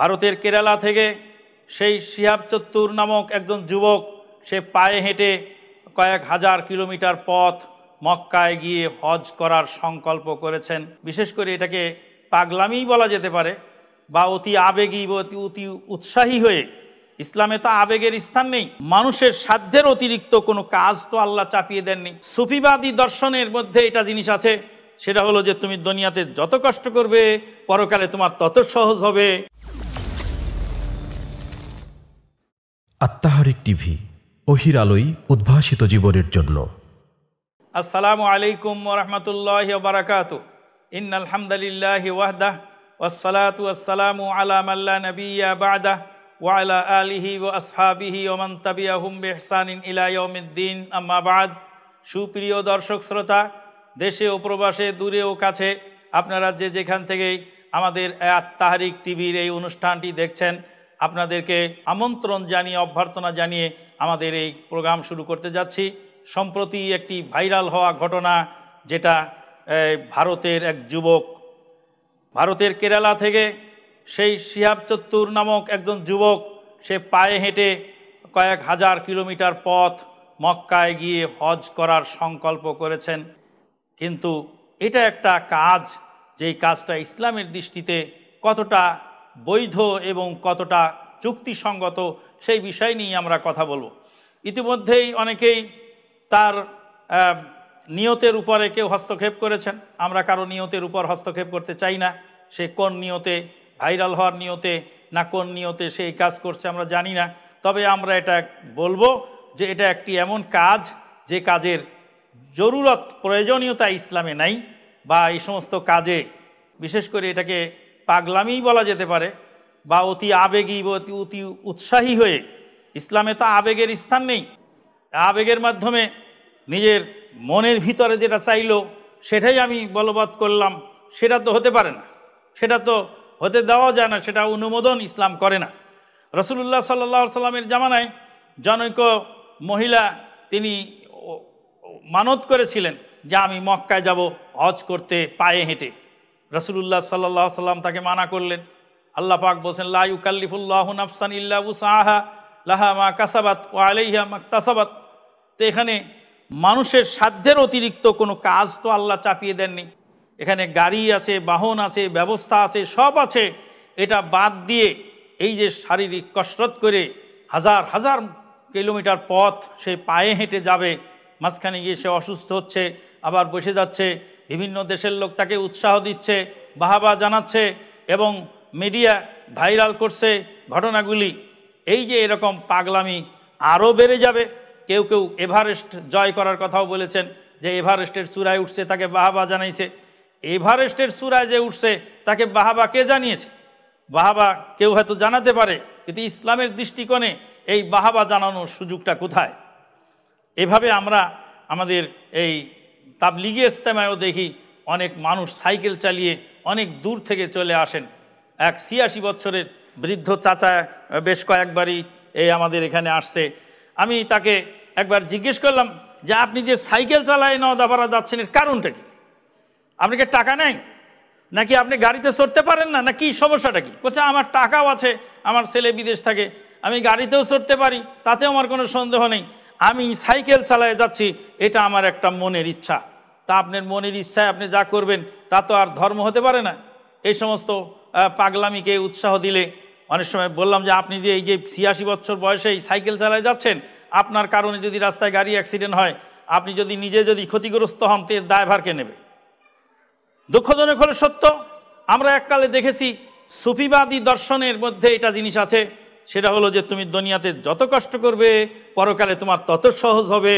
ভারতের কেরালা থেকে সেই শিহাব চত্তুর নামক একজন যুবক সে পায়ে হেঁটে কয়েক হাজার কিলোমিটার পথ মক্কায় গিয়ে হজ করার সংকল্প করেছেন বিশেষ করে এটাকে পাগলামি বলা যেতে পারে বা অতি আবেগী অতি অতি উৎসাহী হয়ে ইসলামে তো আবেগের স্থান নেই মানুষের সাধ্যের অতিরিক্ত কোনো কাজ তো আল্লাহ চাপিয়ে দেননি সুফিবাদী দর্শনের মধ্যে এটা জিনিস আছে সেটা হলো যে তুমি দুনিয়াতে যত কষ্ট করবে পরকালে তোমার তত সহজ হবে আত্মাহারিক টিভি অহির আলোয় উদ্ভাসিত জীবনের জন্য আসসালামু আলাইকুম ওরহমতুল্লাহ বারাকাত ইন আলহামদুলিল্লাহ ওয়াহদাহ ওসালাত ওয়াসালামু আলামাল্লা নবিয়া বাদাহ ওয়ালা আলিহি ও আসহাবিহি ওমান তাবিয়াহুম বেহসানিন ইলায়মিদ্দিন আম্মাবাদ সুপ্রিয় দর্শক শ্রোতা দেশে ও প্রবাসে দূরে ও কাছে আপনারা যে যেখান থেকেই আমাদের তাহারিক টিভির এই অনুষ্ঠানটি দেখছেন আপনাদেরকে আমন্ত্রণ জানিয়ে অভ্যর্থনা জানিয়ে আমাদের এই প্রোগ্রাম শুরু করতে যাচ্ছি সম্প্রতি একটি ভাইরাল হওয়া ঘটনা যেটা ভারতের এক যুবক ভারতের কেরালা থেকে সেই শিহাব চত্তুর নামক একজন যুবক সে পায়ে হেঁটে কয়েক হাজার কিলোমিটার পথ মক্কায় গিয়ে হজ করার সংকল্প করেছেন কিন্তু এটা একটা কাজ যেই কাজটা ইসলামের দৃষ্টিতে কতটা বৈধ এবং কতটা চুক্তিসঙ্গত সেই বিষয় নিয়ে আমরা কথা বলবো ইতিমধ্যেই অনেকেই তার নিয়তের উপরে কেউ হস্তক্ষেপ করেছেন আমরা কারো নিয়তের উপর হস্তক্ষেপ করতে চাই না সে কোন নিয়তে ভাইরাল হওয়ার নিয়তে না কোন নিয়তে সে এই কাজ করছে আমরা জানি না তবে আমরা এটা বলবো যে এটা একটি এমন কাজ যে কাজের জরুরত প্রয়োজনীয়তা ইসলামে নাই বা এই সমস্ত কাজে বিশেষ করে এটাকে পাগলামিই বলা যেতে পারে বা অতি আবেগী বা অতি অতি উৎসাহী হয়ে ইসলামে তো আবেগের স্থান নেই আবেগের মাধ্যমে নিজের মনের ভিতরে যেটা চাইল সেটাই আমি বলবৎ করলাম সেটা তো হতে পারে না সেটা তো হতে দেওয়া যায় না সেটা অনুমোদন ইসলাম করে না রসুল্লাহ সাল্লা সাল্লামের জামানায় জনৈক মহিলা তিনি মানত করেছিলেন যে আমি মক্কায় যাব হজ করতে পায়ে হেঁটে রসুল্লাহ সাল্লাহ সাল্লাম তাকে মানা করলেন আল্লাহ পাক বলছেন কাল্লিফুল্লাহ নাফসান ইল্লাউ সাহা লাহা মা কাসাবাত ও আলাইহা মা তাসাবাত তো এখানে মানুষের সাধ্যের অতিরিক্ত কোনো কাজ তো আল্লাহ চাপিয়ে দেননি এখানে গাড়ি আছে বাহন আছে ব্যবস্থা আছে সব আছে এটা বাদ দিয়ে এই যে শারীরিক কসরত করে হাজার হাজার কিলোমিটার পথ সে পায়ে হেঁটে যাবে মাঝখানে গিয়ে সে অসুস্থ হচ্ছে আবার বসে যাচ্ছে বিভিন্ন দেশের লোক তাকে উৎসাহ দিচ্ছে বাহাবা জানাচ্ছে এবং মিডিয়া ভাইরাল করছে ঘটনাগুলি এই যে এরকম পাগলামি আরও বেড়ে যাবে কেউ কেউ এভারেস্ট জয় করার কথাও বলেছেন যে এভারেস্টের চূড়ায় উঠছে তাকে বাহাবা জানাইছে এভারেস্টের চূড়ায় যে উঠছে তাকে বাহাবা কে জানিয়েছে বাহাবা কেউ হয়তো জানাতে পারে কিন্তু ইসলামের দৃষ্টিকোণে এই বাহাবা জানানোর সুযোগটা কোথায় এভাবে আমরা আমাদের এই তাবলিগি ইস্তেমায়ও দেখি অনেক মানুষ সাইকেল চালিয়ে অনেক দূর থেকে চলে আসেন এক ছিয়াশি বছরের বৃদ্ধ চাচা বেশ কয়েকবারই এই আমাদের এখানে আসছে আমি তাকে একবার জিজ্ঞেস করলাম যে আপনি যে সাইকেল চালায় নদাপাড়া যাচ্ছেন এর কারণটা কি আপনি কি টাকা নেই নাকি আপনি গাড়িতে চড়তে পারেন না না কি সমস্যাটা কি বলছে আমার টাকাও আছে আমার ছেলে বিদেশ থাকে আমি গাড়িতেও চড়তে পারি তাতেও আমার কোনো সন্দেহ নেই আমি সাইকেল চালায় যাচ্ছি এটা আমার একটা মনের ইচ্ছা তা আপনার মনের ইচ্ছায় আপনি যা করবেন তা তো আর ধর্ম হতে পারে না এই সমস্ত পাগলামিকে উৎসাহ দিলে অনেক সময় বললাম যে আপনি যে এই যে ছিয়াশি বছর বয়সে সাইকেল চালায় যাচ্ছেন আপনার কারণে যদি রাস্তায় গাড়ি অ্যাক্সিডেন্ট হয় আপনি যদি নিজে যদি ক্ষতিগ্রস্ত হন তো এর দায়ভারকে নেবে দুঃখজনক হলে সত্য আমরা এককালে দেখেছি সুফিবাদী দর্শনের মধ্যে এটা জিনিস আছে সেটা হলো যে তুমি দুনিয়াতে যত কষ্ট করবে পরকালে তোমার তত সহজ হবে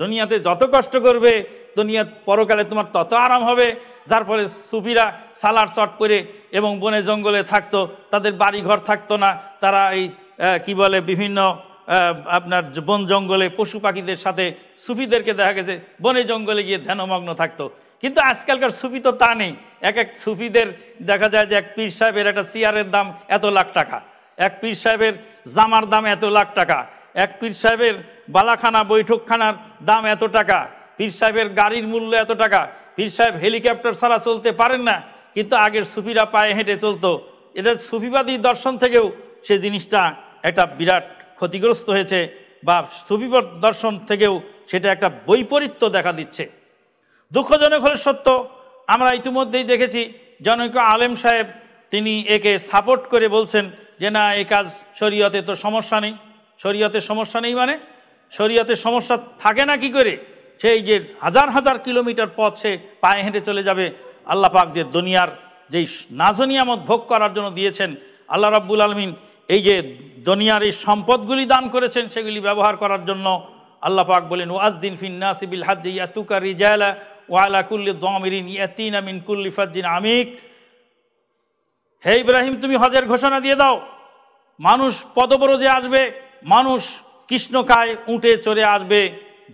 দুনিয়াতে যত কষ্ট করবে দুনিয়া পরকালে তোমার তত আরাম হবে যার ফলে সুফিরা সালার চট করে এবং বনে জঙ্গলে থাকতো তাদের বাড়িঘর থাকতো না তারা এই কি বলে বিভিন্ন আপনার বন জঙ্গলে পশু পাখিদের সাথে সুফিদেরকে দেখা গেছে বনে জঙ্গলে গিয়ে ধ্যানমগ্ন থাকতো কিন্তু আজকালকার সুফি তো তা নেই এক এক সুফিদের দেখা যায় যে এক পীর সাহেবের একটা চেয়ারের দাম এত লাখ টাকা এক পীর সাহেবের জামার দাম এত লাখ টাকা এক পীর সাহেবের বালাখানা বৈঠকখানার দাম এত টাকা পীর সাহেবের গাড়ির মূল্য এত টাকা পীর সাহেব হেলিকপ্টার ছাড়া চলতে পারেন না কিন্তু আগের সুফিরা পায়ে হেঁটে চলতো এদের সুফিবাদী দর্শন থেকেও সে জিনিসটা একটা বিরাট ক্ষতিগ্রস্ত হয়েছে বা সুফিব দর্শন থেকেও সেটা একটা বৈপরীত্য দেখা দিচ্ছে দুঃখজনক হলে সত্য আমরা ইতিমধ্যেই দেখেছি জনৈক আলেম সাহেব তিনি একে সাপোর্ট করে বলছেন যে না এ কাজ শরীয়তে তো সমস্যা নেই শরীয়তে সমস্যা নেই মানে শরীয়তে সমস্যা থাকে না কি করে সেই যে হাজার হাজার কিলোমিটার পথ সে পায়ে হেঁটে চলে যাবে আল্লাহ পাক যে দুনিয়ার যেই নাজনিয়ামত ভোগ করার জন্য দিয়েছেন আল্লাহ রাব্বুল আলমিন এই যে দুনিয়ার এই সম্পদগুলি দান করেছেন সেগুলি ব্যবহার করার জন্য আল্লাহ পাক বলেন ওয়াজদিন নাসিবিল হাজ ইয়াতুকা রিজালা ওয়ালা কুল্লি দমিরিন ইয়াতিন আমিন কুল্লি ফাজ্জিন আমিক হে ইব্রাহিম তুমি হজের ঘোষণা দিয়ে দাও মানুষ পদবরজে আসবে মানুষ কৃষ্ণকায় উঁটে চড়ে আসবে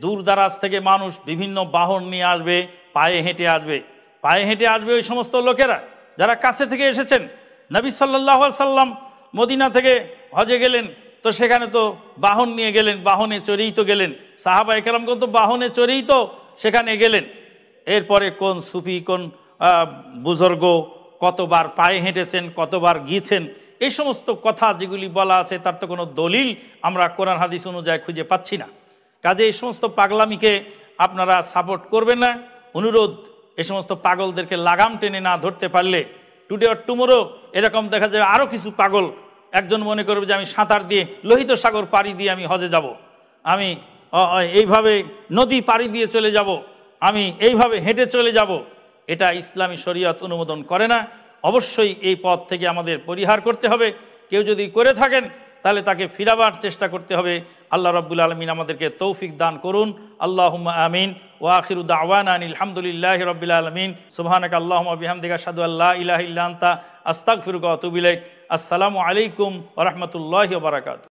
দূর দারাজ থেকে মানুষ বিভিন্ন বাহন নিয়ে আসবে পায়ে হেঁটে আসবে পায়ে হেঁটে আসবে ওই সমস্ত লোকেরা যারা কাছে থেকে এসেছেন নবী সাল্লাহ সাল্লাম মদিনা থেকে হজে গেলেন তো সেখানে তো বাহন নিয়ে গেলেন বাহনে চড়েই তো গেলেন সাহাবা একরামগণ তো বাহনে চড়েই তো সেখানে গেলেন এরপরে কোন সুফি কোন বুজর্গ কতবার পায়ে হেঁটেছেন কতবার গিয়েছেন এই সমস্ত কথা যেগুলি বলা আছে তার তো কোনো দলিল আমরা কোরআন হাদিস অনুযায়ী খুঁজে পাচ্ছি না কাজে এই সমস্ত পাগলামিকে আপনারা সাপোর্ট করবেন না অনুরোধ এ সমস্ত পাগলদেরকে লাগাম টেনে না ধরতে পারলে টুডে অর টুমোরো এরকম দেখা যাবে আরও কিছু পাগল একজন মনে করবে যে আমি সাঁতার দিয়ে লোহিত সাগর পাড়ি দিয়ে আমি হজে যাব। আমি এইভাবে নদী পাড়ি দিয়ে চলে যাব। আমি এইভাবে হেঁটে চলে যাব। এটা ইসলামী শরীয়ত অনুমোদন করে না অবশ্যই এই পথ থেকে আমাদের পরিহার করতে হবে কেউ যদি করে থাকেন তাহলে তাকে ফিরাবার চেষ্টা করতে হবে আল্লাহ রব্বুল আলমিন আমাদেরকে তৌফিক দান করুন আল্লাহ আমিন ওয়াখিরুদ আওয়ান আলহামদুলিল্লাহ রবিল আলমিন সুবাহানক আল্লাহমদিকা সাদু আল্লাহ ইলাহ ইল্লান্তা আস্তাক ফিরুক অতুবিলেক আসসালামু আলাইকুম রহমতুল্লাহ বারাকাত